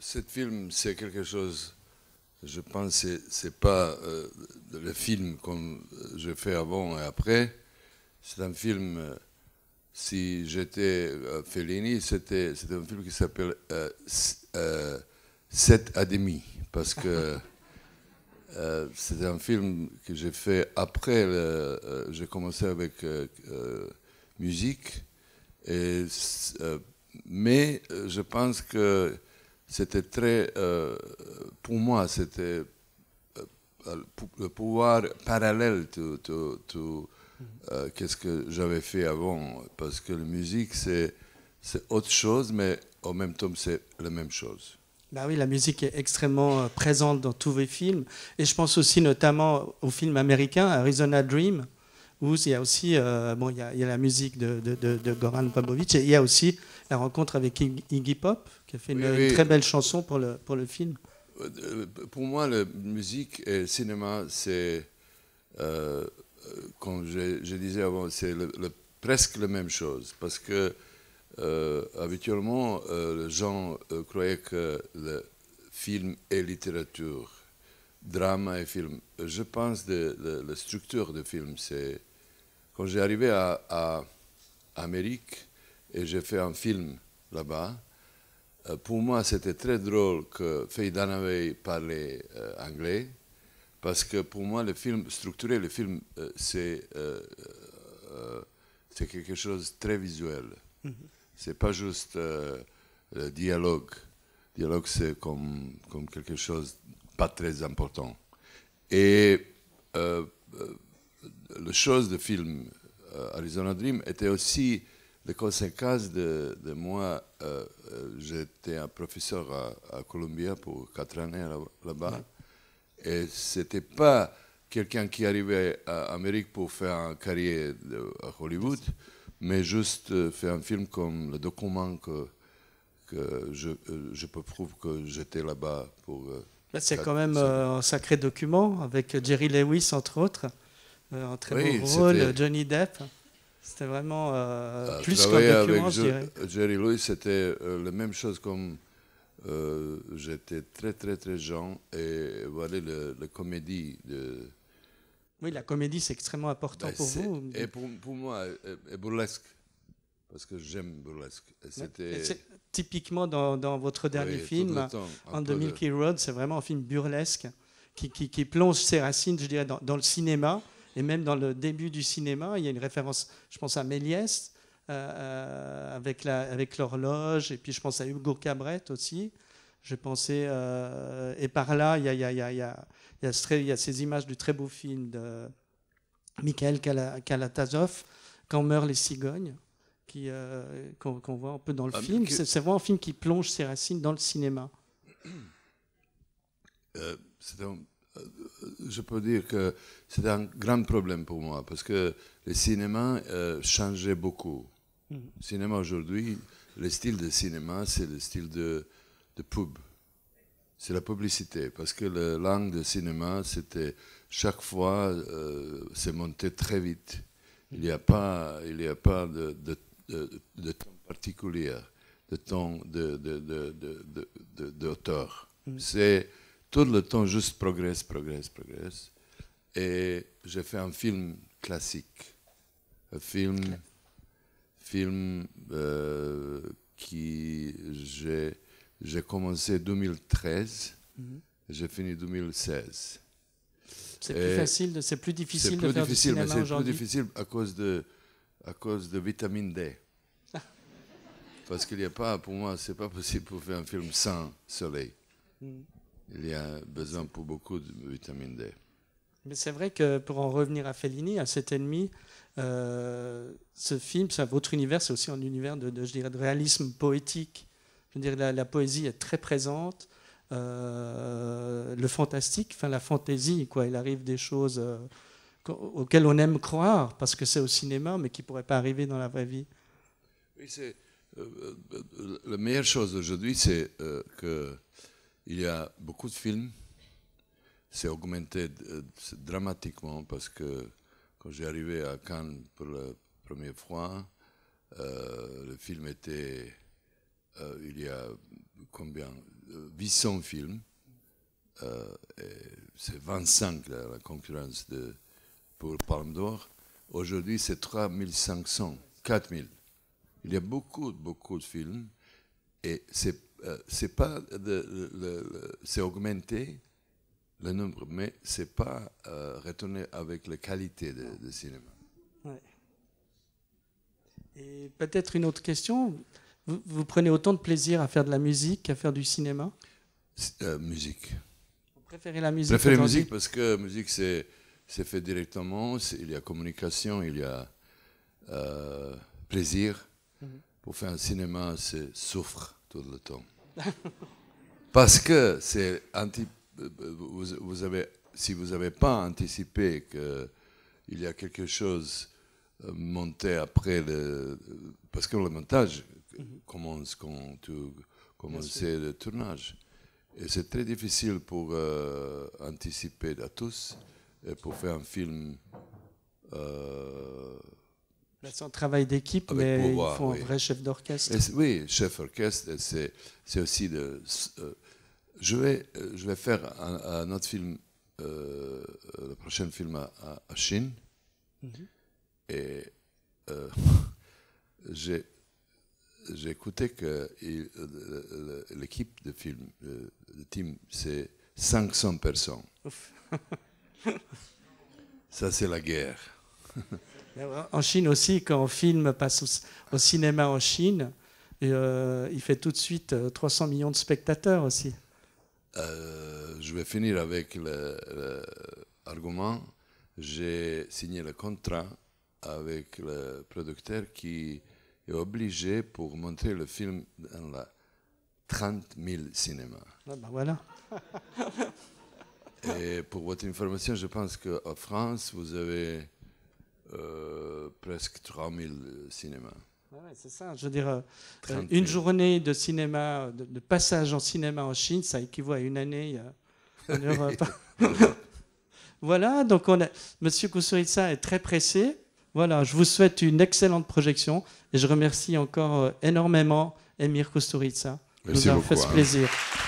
ce film, c'est quelque chose, je pense, c'est pas euh, le film comme je fais avant et après. C'est un film, euh, si j'étais euh, Fellini, c'était un film qui s'appelle 7 à demi, parce que c'est un film que j'ai fait après, j'ai commencé avec musique, mais je pense que c'était très, euh, pour moi, c'était euh, euh, le pouvoir parallèle de, qu'est-ce que j'avais fait avant, parce que la musique, c'est, c'est autre chose, mais en même temps, c'est la même chose. Bah oui, la musique est extrêmement présente dans tous les films, et je pense aussi notamment au film américain Arizona Dream, où il y a aussi euh, bon, il y a, la musique de, Goran Pabovic et il y a aussi la rencontre avec Iggy Pop qui a fait une, très belle chanson pour le, pour le film. Euh, euh, pour moi, la musique et le cinéma, c'est, comme je, disais avant, c'est le, presque la même chose parce que habituellement, les gens croyaient que le film et littérature drama et film. Je pense que la structure de film, c'est quand j'ai arrivé à, Amérique et j'ai fait un film là-bas, euh, pour moi c'était très drôle que Faye Dunaway parlait euh, anglais, parce que pour moi le film structuré, le film euh, c'est quelque chose très visuel. Mhm. C'est pas juste le dialogue. Le dialogue c'est comme, comme quelque chose pas très important le chose de film euh, Arizona Dream était aussi les conséquences de, de moi. Euh, euh, j'étais un professeur à, Columbia pour quatre années là-bas. Et et c'était pas quelqu'un qui arrivait à Amérique pour faire une carrière à Hollywood, mais juste faire un film comme le document que, je, je peux prouver que j'étais là-bas pour. C'est quand même un sacré document avec Jerry Lewis, entre autres. Euh, un très rôle, euh, Johnny Depp. C'était vraiment euh, ah, plus bah qu'un document, avec je dirais. Jerry Lewis, c'était la même chose comme j'étais très, très, très jeune et voilà le, la comédie. De... Oui, la comédie, c'est extrêmement important ben, pour vous. Et pour, pour moi, et burlesque, parce que j'aime burlesque. C'était typiquement dans, dans, votre dernier film, en 2000 Road, c'est vraiment un film burlesque qui, qui, plonge ses racines, je dirais, dans le cinéma et même dans le début du cinéma, il y a une référence, je pense à Méliès, euh, euh, avec, la, avec l'horloge, et puis je pense à Hugo Cabret aussi. Je pensais, euh, et par là, il y a, il ces images du très beau film de Michael Kalatazov, Quand meurent les cigognes, qui, qu'on, voit un peu dans le ah, film. C'est, vraiment un film qui plonge ses racines dans le cinéma. c'est un je peux dire que c'est un grand problème pour moi parce que le cinéma euh, changeait beaucoup. Mhm. cinéma aujourd'hui, le style de cinéma, c'est le style de, de pub. C'est la publicité parce que la langue de cinéma, c'était chaque fois, c'est euh, monté très vite. Il n'y a pas, il y a pas de, de, de, temps particulier, de temps d'auteur. De, de, de, de, mhm. C'est tout le temps juste progresse, progresse, progresse. Et j'ai fait un film classique, un film, film euh, qui j'ai commencé 2013, mhm. j'ai fini 2016. C'est plus facile, c'est plus difficile de faire difficile, du C'est plus difficile à cause de à cause de vitamine D. Parce qu'il n'y a pas, pour moi, c'est pas possible pour faire un film sans soleil. Mhm. Il y a besoin pour beaucoup de vitamine D. Mais c'est vrai que pour en revenir à Fellini, à cet ennemi, euh, ce film, votre univers, c'est aussi un univers de, je dirais, de réalisme poétique. Je veux dire, la, poésie est très présente. Euh, le fantastique, enfin la fantaisie, quoi. Il arrive des choses euh, auxquelles on aime croire parce que c'est au cinéma, mais qui pourraient pas arriver dans la vraie vie. Oui, c'est la meilleure chose aujourd'hui, c'est que il y a beaucoup de films. C'est augmenté euh, dramatiquement parce que quand j'ai arrivé à Cannes pour la première fois, euh, le film était, euh, il y a combien 800 films. c'est 25 la, concurrence de, pour Palme d'Or. Aujourd'hui, c'est 3500, 4000. Il y a beaucoup, beaucoup de films et c'est euh, c'est pas c'est augmenter le nombre, mais c'est pas euh, retourner avec la qualité de, cinéma. Et peut-être une autre question. Vous, prenez autant de plaisir à faire de la musique qu'à faire du cinéma euh, Musique. Vous préférez la musique Préférez la musique parce que musique c'est c'est fait directement. Il y a communication, il y a plaisir. Mhm. Pour faire un cinéma, c'est souffre tout le temps. Parce que c'est vous, vous, avez, si vous n'avez pas anticipé qu'il y a quelque chose euh, monté après le. Parce que le montage mhm. commence quand tu commences le tournage. Et c'est très difficile pour euh, anticiper à tous et pour faire un film. Euh, c'est un travail d'équipe, mais il faut un vrai chef d'orchestre. Oui, chef d'orchestre, c'est aussi de. Euh, je, vais, euh, je vais faire un, autre film, euh, le prochain film à, Chine. Mhm. Et j'ai écouté que l'équipe de film, le, team, c'est 500 personnes. Ça, c'est la guerre. Euh, en Chine aussi, quand un film passe au, cinéma en Chine, et, euh, il fait tout de suite 300 euh, millions de spectateurs aussi. je vais finir avec l'argument. J'ai signé le contrat avec le producteur qui est obligé pour montrer le film dans la 30 000 cinémas. Ah, bah voilà. Et pour votre information, je pense qu'en France, vous avez euh, presque 3000 euh, cinémas. c'est ça. Je veux dire, euh, une journée de cinéma, de, passage en cinéma en Chine, ça équivaut à une année en Europe. voilà, donc on a, Monsieur est très pressé. Voilà, je vous souhaite une excellente projection et je remercie encore énormément Emir Kusturica Merci nous fait ce hein. plaisir.